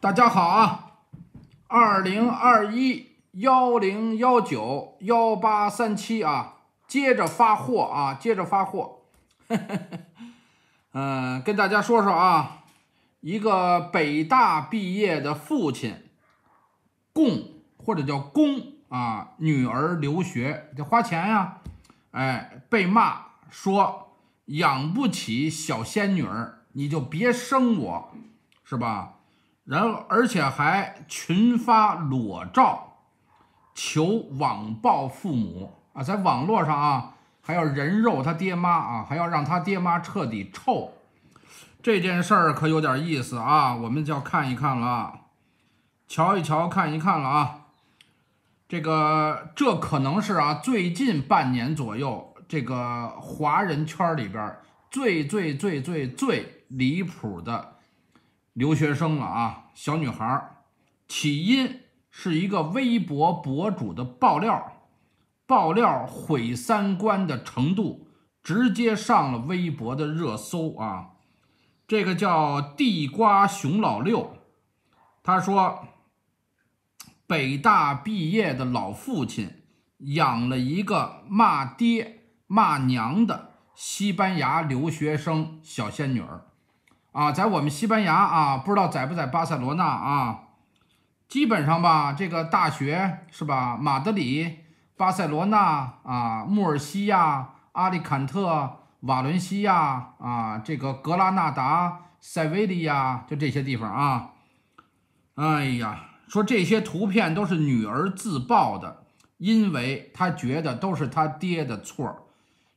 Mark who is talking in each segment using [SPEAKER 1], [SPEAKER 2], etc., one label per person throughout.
[SPEAKER 1] 大家好啊，
[SPEAKER 2] 二零
[SPEAKER 1] 二一幺零幺九幺八三七啊，接着发货啊，接着发货。嗯，跟大家说说啊，一个北大毕业的父亲，供或者叫供啊女儿留学得花钱呀，哎，被骂说养不起小仙女儿，你就别生我，是吧？然后，而且还群发裸照，求网暴父母啊，在网络上啊，还要人肉他爹妈啊，还要让他爹妈彻底臭。这件事儿可有点意思啊，我们就要看一看了，瞧一瞧，看一看了啊。这个，这可能是啊，最近半年左右这个华人圈里边最最最最最离谱的。留学生了啊，小女孩起因是一个微博博主的爆料，爆料毁三观的程度直接上了微博的热搜啊。这个叫地瓜熊老六，他说，北大毕业的老父亲养了一个骂爹骂娘的西班牙留学生小仙女儿。啊，在我们西班牙啊，不知道在不在巴塞罗那啊？基本上吧，这个大学是吧？马德里、巴塞罗那啊、穆尔西亚、阿利坎特、瓦伦西亚啊，这个格拉纳达、塞维利亚，就这些地方啊。哎呀，说这些图片都是女儿自曝的，因为她觉得都是她爹的错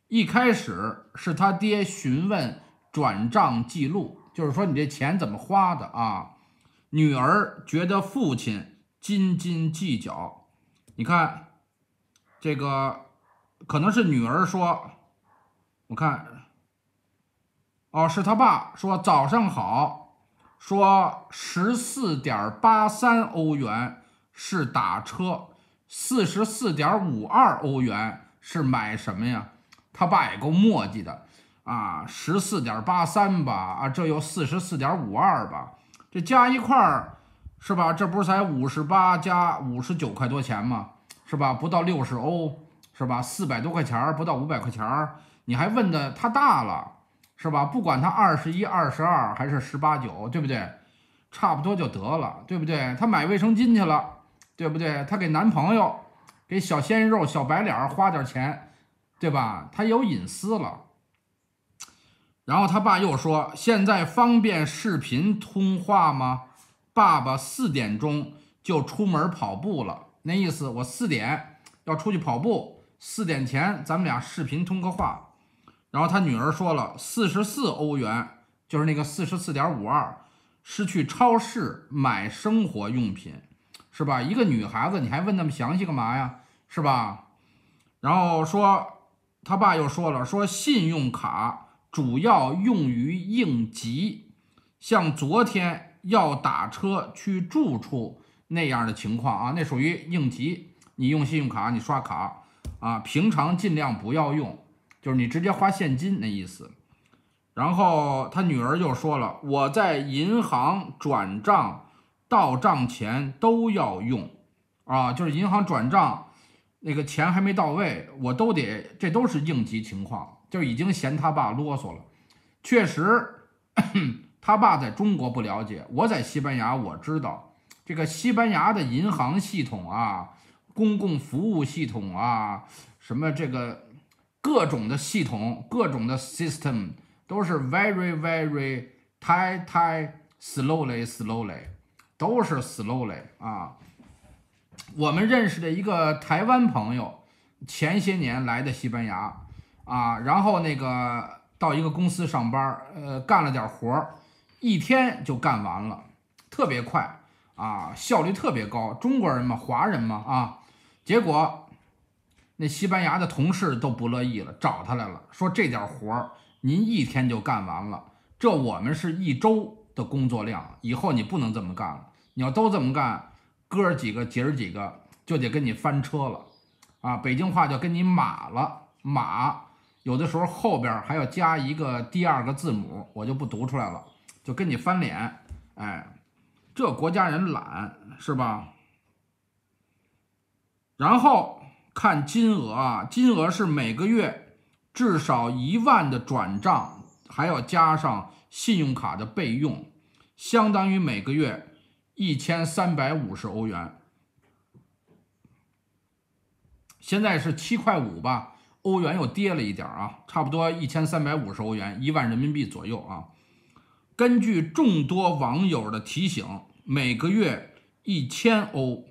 [SPEAKER 1] 一开始是她爹询问转账记录。就是说你这钱怎么花的啊？女儿觉得父亲斤斤计较。你看，这个可能是女儿说，我看，哦，是他爸说早上好，说十四点八三欧元是打车，四十四点五二欧元是买什么呀？他爸也够墨迹的。啊，十四点八三吧，啊，这有四十四点五二吧，这加一块儿是吧？这不是才五十八加五十九块多钱吗？是吧？不到六十欧是吧？四百多块钱儿不到五百块钱儿，你还问的他大了是吧？不管他二十一、二十二还是十八九，对不对？差不多就得了，对不对？她买卫生巾去了，对不对？她给男朋友、给小鲜肉、小白脸花点钱，对吧？她有隐私了。然后他爸又说：“现在方便视频通话吗？爸爸四点钟就出门跑步了，那意思我四点要出去跑步，四点前咱们俩视频通个话。”然后他女儿说了：“四十四欧元，就是那个四十四点五二，是去超市买生活用品，是吧？一个女孩子你还问那么详细干嘛呀，是吧？”然后说他爸又说了：“说信用卡。”主要用于应急，像昨天要打车去住处那样的情况啊，那属于应急。你用信用卡，你刷卡啊，平常尽量不要用，就是你直接花现金那意思。然后他女儿就说了，我在银行转账到账前都要用啊，就是银行转账那个钱还没到位，我都得，这都是应急情况。就已经嫌他爸啰嗦了。确实，他爸在中国不了解，我在西班牙我知道。这个西班牙的银行系统啊，公共服务系统啊，什么这个各种的系统，各种的 system 都是 very very tight tight slowly slowly，都是 slowly 啊。我们认识的一个台湾朋友，前些年来的西班牙。啊，然后那个到一个公司上班，呃，干了点活儿，一天就干完了，特别快啊，效率特别高。中国人嘛，华人嘛，啊，结果那西班牙的同事都不乐意了，找他来了，说这点活儿您一天就干完了，这我们是一周的工作量，以后你不能这么干了，你要都这么干，哥儿几个姐儿几个就得跟你翻车了，啊，北京话就跟你马了马。有的时候后边还要加一个第二个字母，我就不读出来了，就跟你翻脸，哎，这国家人懒是吧？然后看金额啊，金额是每个月至少一万的转账，还要加上信用卡的备用，相当于每个月一千三百五十欧元，现在是七块五吧？欧元又跌了一点啊，差不多一千三百五十欧元，一万人民币左右啊。根据众多网友的提醒，每个月一千欧，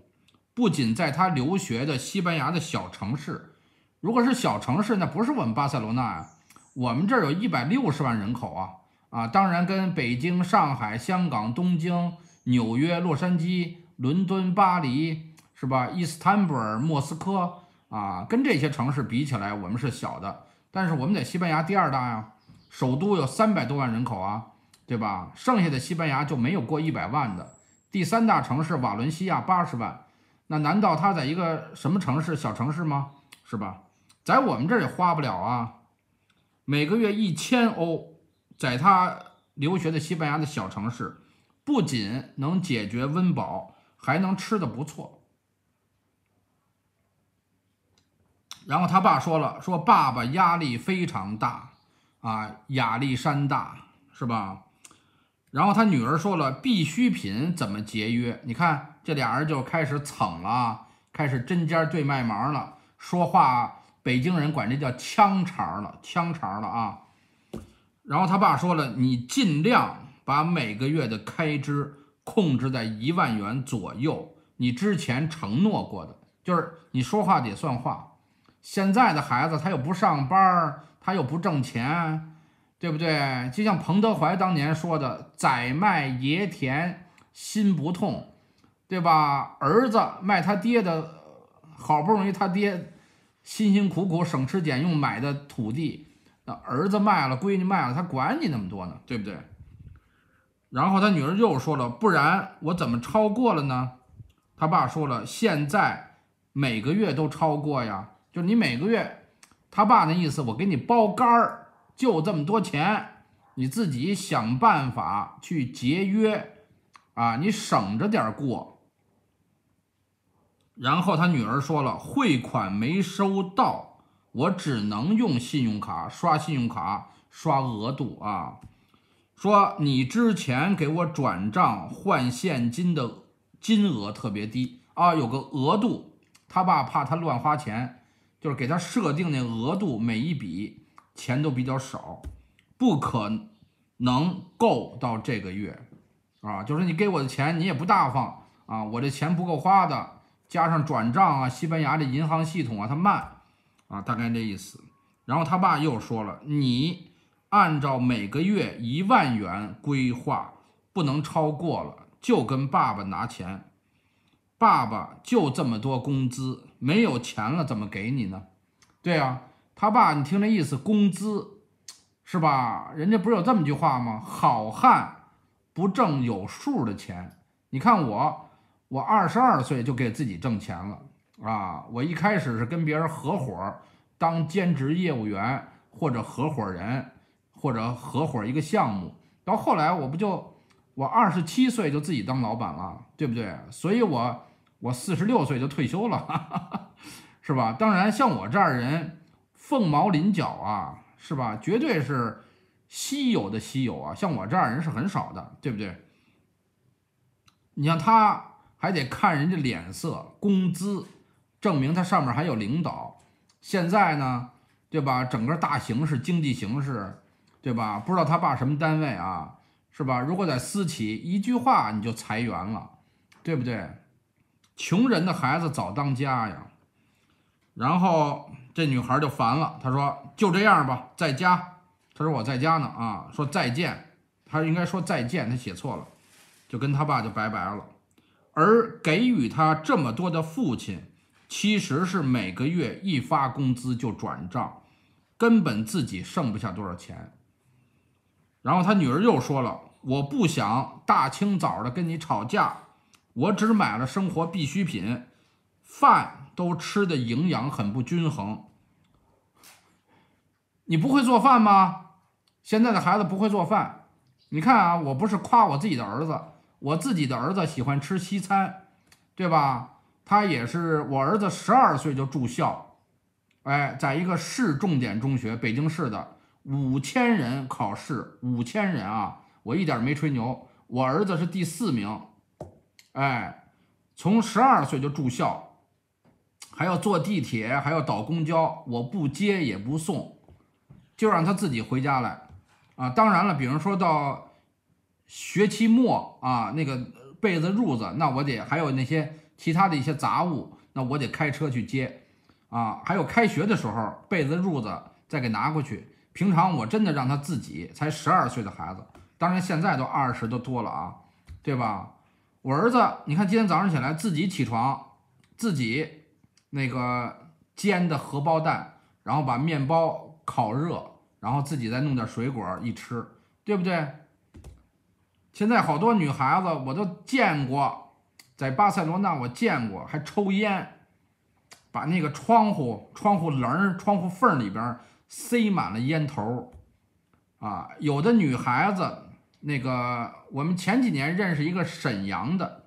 [SPEAKER 1] 不仅在他留学的西班牙的小城市，如果是小城市，那不是我们巴塞罗那呀，我们这儿有一百六十万人口啊啊，当然跟北京、上海、香港、东京、纽约、洛杉矶、伦敦、巴黎是吧？伊斯坦布尔、莫斯科。啊，跟这些城市比起来，我们是小的，但是我们在西班牙第二大呀，首都有三百多万人口啊，对吧？剩下的西班牙就没有过一百万的，第三大城市瓦伦西亚八十万，那难道他在一个什么城市小城市吗？是吧？在我们这儿也花不了啊，每个月一千欧，在他留学的西班牙的小城市，不仅能解决温饱，还能吃的不错。然后他爸说了：“说爸爸压力非常大，啊，压力山大，是吧？”然后他女儿说了：“必需品怎么节约？”你看这俩人就开始蹭了，开始针尖对麦芒了，说话北京人管这叫“枪茬儿”了，“枪茬儿”了啊！然后他爸说了：“你尽量把每个月的开支控制在一万元左右，你之前承诺过的，就是你说话得算话。”现在的孩子，他又不上班他又不挣钱，对不对？就像彭德怀当年说的：“宰卖爷田心不痛，对吧？”儿子卖他爹的，好不容易他爹辛辛苦苦省吃俭用买的土地，那儿子卖了，闺女卖了，他管你那么多呢，对不对？然后他女儿又说了：“不然我怎么超过了呢？”他爸说了：“现在每个月都超过呀。”就你每个月，他爸那意思，我给你包干儿，就这么多钱，你自己想办法去节约，啊，你省着点过。然后他女儿说了，汇款没收到，我只能用信用卡刷，信用卡刷额度啊。说你之前给我转账换现金的金额特别低啊，有个额度，他爸怕他乱花钱。就是给他设定那额度，每一笔钱都比较少，不可能够到这个月，啊，就是你给我的钱你也不大方啊，我这钱不够花的，加上转账啊，西班牙这银行系统啊它慢，啊，大概那意思。然后他爸又说了，你按照每个月一万元规划，不能超过了，就跟爸爸拿钱，爸爸就这么多工资。没有钱了怎么给你呢？对啊，他爸，你听这意思，工资是吧？人家不是有这么句话吗？好汉不挣有数的钱。你看我，我二十二岁就给自己挣钱了啊！我一开始是跟别人合伙当兼职业务员，或者合伙人，或者合伙一个项目。到后来我不就我二十七岁就自己当老板了，对不对？所以，我。我四十六岁就退休了，是吧？当然，像我这样人凤毛麟角啊，是吧？绝对是稀有的稀有啊，像我这样人是很少的，对不对？你像他，还得看人家脸色，工资证明他上面还有领导。现在呢，对吧？整个大形势、经济形势，对吧？不知道他爸什么单位啊，是吧？如果在私企，一句话你就裁员了，对不对？穷人的孩子早当家呀，然后这女孩就烦了，她说：“就这样吧，在家。”她说：“我在家呢啊。”说再见，她应该说再见，她写错了，就跟她爸就拜拜了。而给予她这么多的父亲，其实是每个月一发工资就转账，根本自己剩不下多少钱。然后她女儿又说了：“我不想大清早的跟你吵架。”我只买了生活必需品，饭都吃的营养很不均衡。你不会做饭吗？现在的孩子不会做饭。你看啊，我不是夸我自己的儿子，我自己的儿子喜欢吃西餐，对吧？他也是我儿子，十二岁就住校，哎，在一个市重点中学，北京市的五千人考试，五千人啊，我一点没吹牛，我儿子是第四名。哎，从十二岁就住校，还要坐地铁，还要倒公交，我不接也不送，就让他自己回家来。啊，当然了，比如说到学期末啊，那个被子褥子，那我得还有那些其他的一些杂物，那我得开车去接。啊，还有开学的时候，被子褥子再给拿过去。平常我真的让他自己，才十二岁的孩子，当然现在都二十都多了啊，对吧？我儿子，你看今天早上起来自己起床，自己那个煎的荷包蛋，然后把面包烤热，然后自己再弄点水果一吃，对不对？现在好多女孩子我都见过，在巴塞罗那我见过还抽烟，把那个窗户、窗户棱、窗户缝里边塞满了烟头，啊，有的女孩子。那个，我们前几年认识一个沈阳的，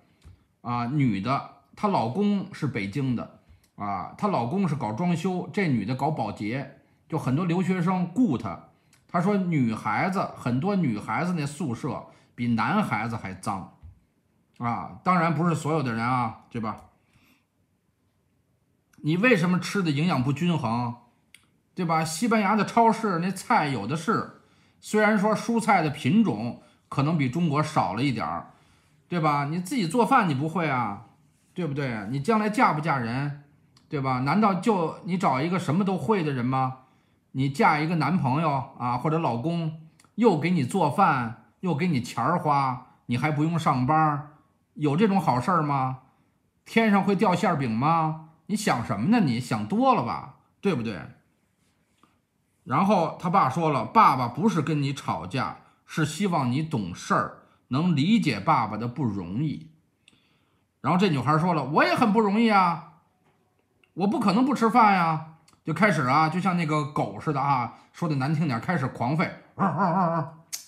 [SPEAKER 1] 啊，女的，她老公是北京的，啊，她老公是搞装修，这女的搞保洁，就很多留学生雇她。她说女孩子，很多女孩子那宿舍比男孩子还脏，啊，当然不是所有的人啊，对吧？你为什么吃的营养不均衡，对吧？西班牙的超市那菜有的是。虽然说蔬菜的品种可能比中国少了一点儿，对吧？你自己做饭你不会啊，对不对？你将来嫁不嫁人，对吧？难道就你找一个什么都会的人吗？你嫁一个男朋友啊，或者老公，又给你做饭，又给你钱花，你还不用上班，有这种好事吗？天上会掉馅饼吗？你想什么呢？你想多了吧，对不对？然后他爸说了：“爸爸不是跟你吵架，是希望你懂事儿，能理解爸爸的不容易。”然后这女孩说了：“我也很不容易啊，我不可能不吃饭呀。”就开始啊，就像那个狗似的啊，说的难听点，开始狂吠，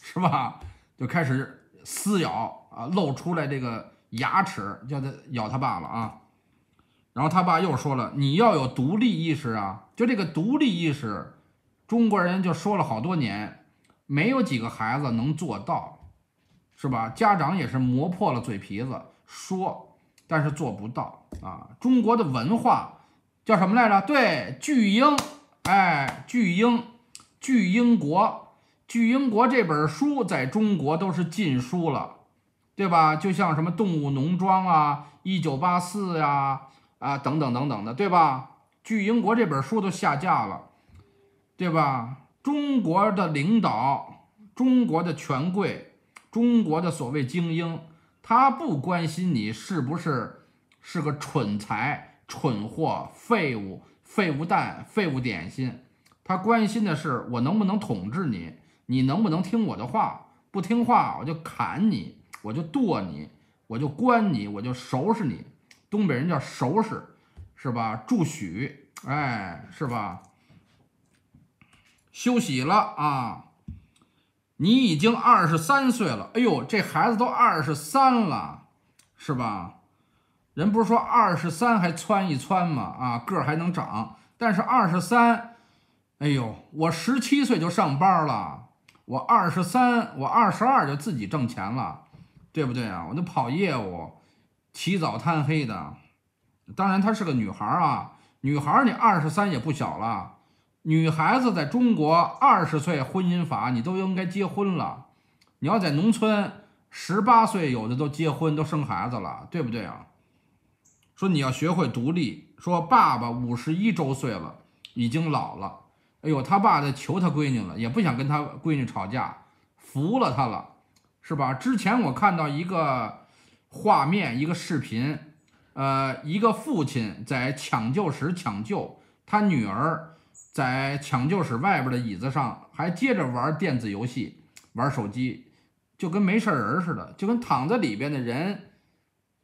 [SPEAKER 1] 是吧？就开始撕咬啊，露出来这个牙齿，叫他咬他爸了啊。然后他爸又说了：“你要有独立意识啊，就这个独立意识。”中国人就说了好多年，没有几个孩子能做到，是吧？家长也是磨破了嘴皮子说，但是做不到啊。中国的文化叫什么来着？对，《巨婴》，哎，《巨婴》，《巨婴国》，《巨婴国》这本书在中国都是禁书了，对吧？就像什么《动物农庄》啊，《一九八四》呀，啊等等等等的，对吧？《巨婴国》这本书都下架了。对吧？中国的领导，中国的权贵，中国的所谓精英，他不关心你是不是是个蠢材、蠢货、废物、废物蛋、废物点心，他关心的是我能不能统治你，你能不能听我的话？不听话，我就砍你，我就剁你，我就关你，我就收拾你。东北人叫收拾，是吧？祝许，哎，是吧？休息了啊，你已经二十三岁了。哎呦，这孩子都二十三了，是吧？人不是说二十三还蹿一蹿吗？啊，个儿还能长。但是二十三，哎呦，我十七岁就上班了，我二十三，我二十二就自己挣钱了，对不对啊？我就跑业务，起早贪黑的。当然，她是个女孩啊，女孩你二十三也不小了。女孩子在中国二十岁，婚姻法你都应该结婚了。你要在农村十八岁，有的都结婚都生孩子了，对不对啊？说你要学会独立。说爸爸五十一周岁了，已经老了。哎呦，他爸在求他闺女了，也不想跟他闺女吵架，服了他了，是吧？之前我看到一个画面，一个视频，呃，一个父亲在抢救室抢救他女儿。在抢救室外边的椅子上还接着玩电子游戏、玩手机，就跟没事人似的，就跟躺在里边的人，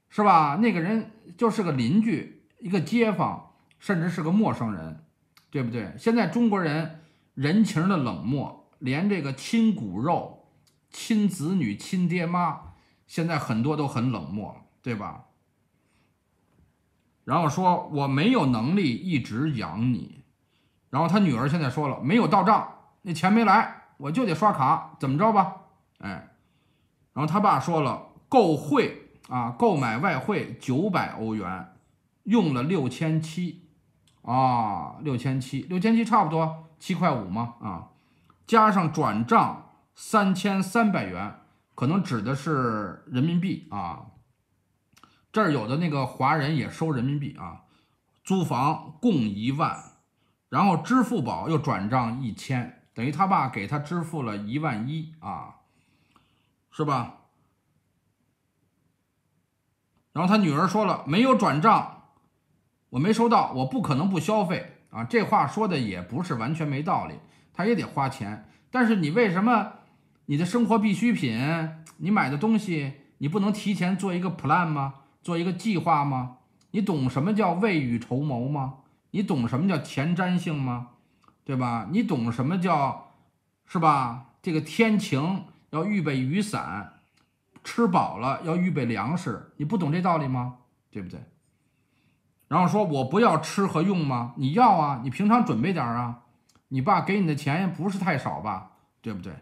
[SPEAKER 1] 是吧？那个人就是个邻居、一个街坊，甚至是个陌生人，对不对？现在中国人人情的冷漠，连这个亲骨肉、亲子女、亲爹妈，现在很多都很冷漠，对吧？然后说我没有能力一直养你。然后他女儿现在说了，没有到账，那钱没来，我就得刷卡，怎么着吧？哎，然后他爸说了，购汇啊，购买外汇九百欧元，用了六千七，啊，六千七，六千七差不多七块五嘛，啊，加上转账三千三百元，可能指的是人民币啊，这儿有的那个华人也收人民币啊，租房共一万。然后支付宝又转账一千，等于他爸给他支付了一万一啊，是吧？然后他女儿说了：“没有转账，我没收到，我不可能不消费啊。”这话说的也不是完全没道理，他也得花钱。但是你为什么你的生活必需品，你买的东西，你不能提前做一个 plan 吗？做一个计划吗？你懂什么叫未雨绸缪吗？你懂什么叫前瞻性吗？对吧？你懂什么叫是吧？这个天晴要预备雨伞，吃饱了要预备粮食，你不懂这道理吗？对不对？然后说我不要吃和用吗？你要啊，你平常准备点啊。你爸给你的钱不是太少吧？对不对？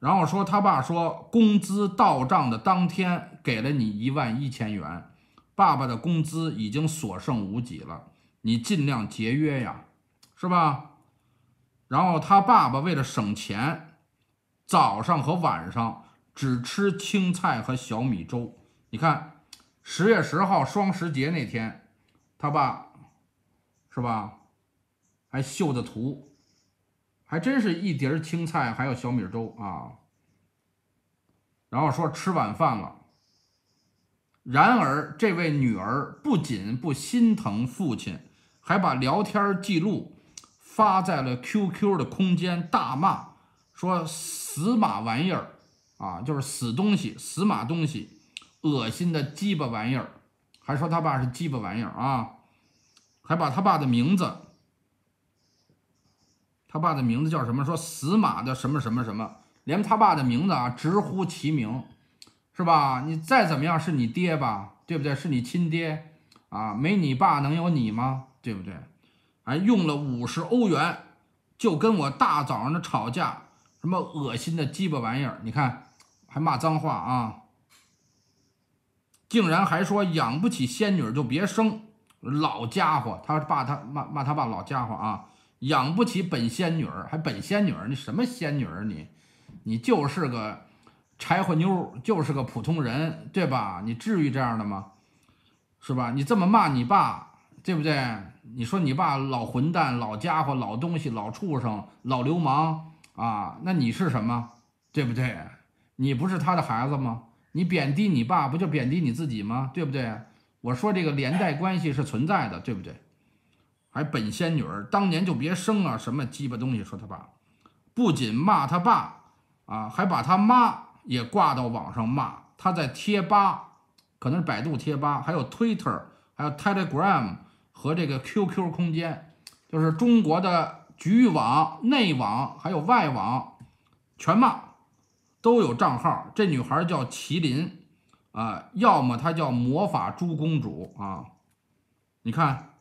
[SPEAKER 1] 然后说他爸说工资到账的当天给了你一万一千元，爸爸的工资已经所剩无几了。你尽量节约呀，是吧？然后他爸爸为了省钱，早上和晚上只吃青菜和小米粥。你看，十月十号双十节那天，他爸是吧，还秀的图，还真是一碟儿青菜，还有小米粥啊。然后说吃晚饭了。然而，这位女儿不仅不心疼父亲。还把聊天记录发在了 QQ 的空间，大骂说：“死马玩意儿啊，就是死东西，死马东西，恶心的鸡巴玩意儿。”还说他爸是鸡巴玩意儿啊，还把他爸的名字，他爸的名字叫什么？说死马的什么什么什么，连他爸的名字啊直呼其名，是吧？你再怎么样是你爹吧，对不对？是你亲爹啊，没你爸能有你吗？对不对？还用了五十欧元，就跟我大早上的吵架，什么恶心的鸡巴玩意儿？你看还骂脏话啊！竟然还说养不起仙女就别生，老家伙他爸他骂骂他爸老家伙啊，养不起本仙女还本仙女，你什么仙女？你你就是个柴火妞，就是个普通人，对吧？你至于这样的吗？是吧？你这么骂你爸？对不对？你说你爸老混蛋、老家伙、老东西、老畜生、老流氓啊？那你是什么？对不对？你不是他的孩子吗？你贬低你爸，不就贬低你自己吗？对不对？我说这个连带关系是存在的，对不对？还本仙女儿，当年就别生啊！什么鸡巴东西说他爸，不仅骂他爸啊，还把他妈也挂到网上骂。他在贴吧，可能是百度贴吧，还有 Twitter，还有 Telegram。和这个 QQ 空间，就是中国的局域网、内网还有外网，全嘛都有账号。这女孩叫麒麟啊，要么她叫魔法猪公主啊。你看，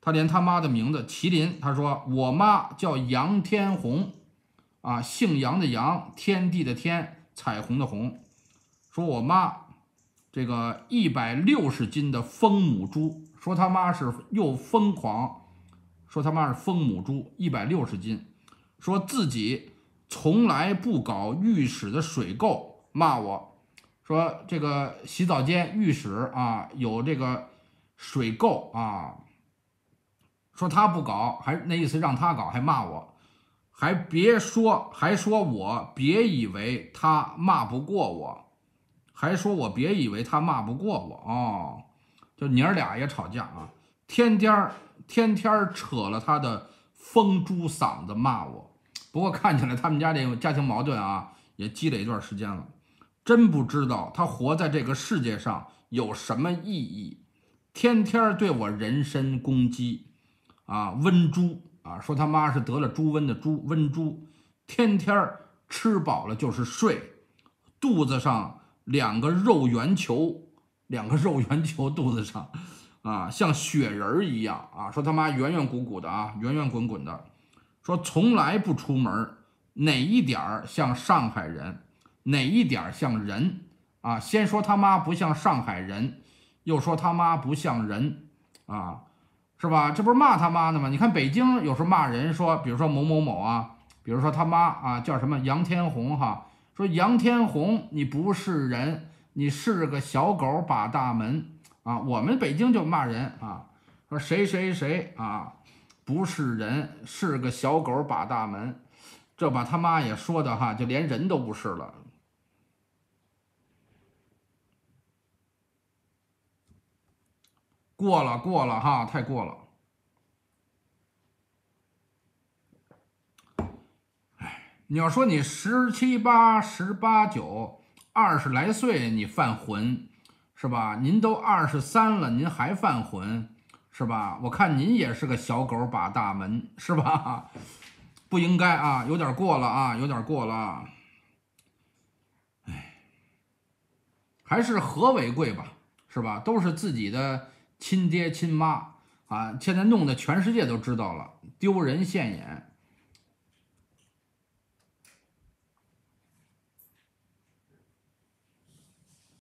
[SPEAKER 1] 她连她妈的名字麒麟，她说我妈叫杨天红啊，姓杨的杨，天地的天，彩虹的红，说我妈。这个一百六十斤的疯母猪，说他妈是又疯狂，说他妈是疯母猪，一百六十斤，说自己从来不搞浴室的水垢，骂我说这个洗澡间浴室啊有这个水垢啊，说他不搞，还那意思让他搞，还骂我，还别说，还说我别以为他骂不过我。还说我别以为他骂不过我哦，就娘儿俩也吵架啊，天天儿天天儿扯了他的疯猪嗓子骂我。不过看起来他们家这个家庭矛盾啊也积累一段时间了，真不知道他活在这个世界上有什么意义，天天对我人身攻击，啊瘟猪啊说他妈是得了猪瘟的猪瘟猪，天天儿吃饱了就是睡，肚子上。两个肉圆球，两个肉圆球肚子上，啊，像雪人一样啊。说他妈圆圆鼓鼓的啊，圆圆滚滚的。说从来不出门，哪一点儿像上海人，哪一点儿像人啊？先说他妈不像上海人，又说他妈不像人啊，是吧？这不是骂他妈的吗？你看北京有时候骂人说，比如说某某某啊，比如说他妈啊，叫什么杨天红哈。说杨天红，你不是人，你是个小狗把大门啊！我们北京就骂人啊，说谁谁谁啊，不是人，是个小狗把大门，这把他妈也说的哈，就连人都不是了，过了过了哈，太过了。你要说你十七八、十八九、二十来岁你犯浑，是吧？您都二十三了，您还犯浑，是吧？我看您也是个小狗把大门，是吧？不应该啊，有点过了啊，有点过了。还是和为贵吧，是吧？都是自己的亲爹亲妈啊，现在弄得全世界都知道了，丢人现眼。